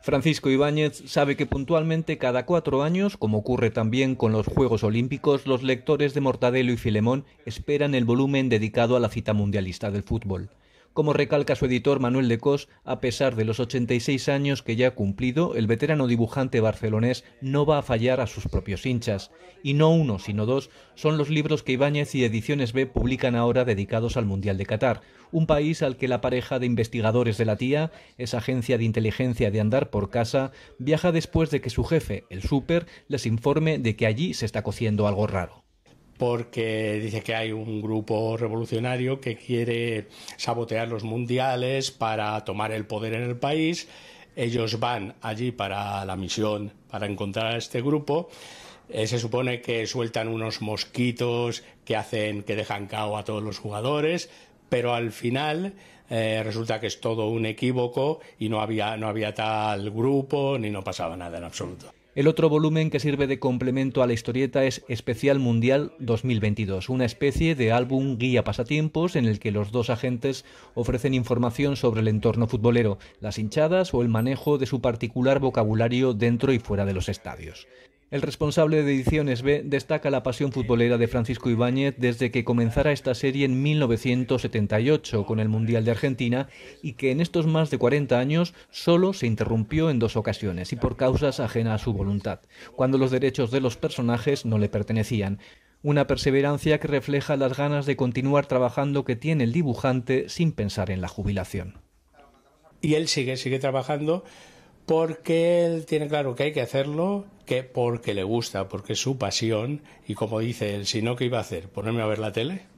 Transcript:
Francisco Ibáñez sabe que puntualmente cada cuatro años, como ocurre también con los Juegos Olímpicos, los lectores de Mortadelo y Filemón esperan el volumen dedicado a la cita mundialista del fútbol como recalca su editor Manuel de Cos, a pesar de los 86 años que ya ha cumplido, el veterano dibujante barcelonés no va a fallar a sus propios hinchas. Y no uno, sino dos, son los libros que Ibáñez y Ediciones B publican ahora dedicados al Mundial de Qatar, un país al que la pareja de investigadores de la tía, esa agencia de inteligencia de andar por casa, viaja después de que su jefe, el súper, les informe de que allí se está cociendo algo raro porque dice que hay un grupo revolucionario que quiere sabotear los mundiales para tomar el poder en el país. Ellos van allí para la misión, para encontrar a este grupo. Eh, se supone que sueltan unos mosquitos que hacen que dejan cao a todos los jugadores, pero al final eh, resulta que es todo un equívoco y no había, no había tal grupo ni no pasaba nada en absoluto. El otro volumen que sirve de complemento a la historieta es Especial Mundial 2022, una especie de álbum guía pasatiempos en el que los dos agentes ofrecen información sobre el entorno futbolero, las hinchadas o el manejo de su particular vocabulario dentro y fuera de los estadios. El responsable de Ediciones B destaca la pasión futbolera de Francisco Ibáñez desde que comenzara esta serie en 1978 con el Mundial de Argentina y que en estos más de 40 años solo se interrumpió en dos ocasiones y por causas ajenas a su voluntad, cuando los derechos de los personajes no le pertenecían. Una perseverancia que refleja las ganas de continuar trabajando que tiene el dibujante sin pensar en la jubilación. Y él sigue, sigue trabajando porque él tiene claro que hay que hacerlo, que porque le gusta, porque es su pasión, y como dice él, si no, ¿qué iba a hacer? ¿Ponerme a ver la tele?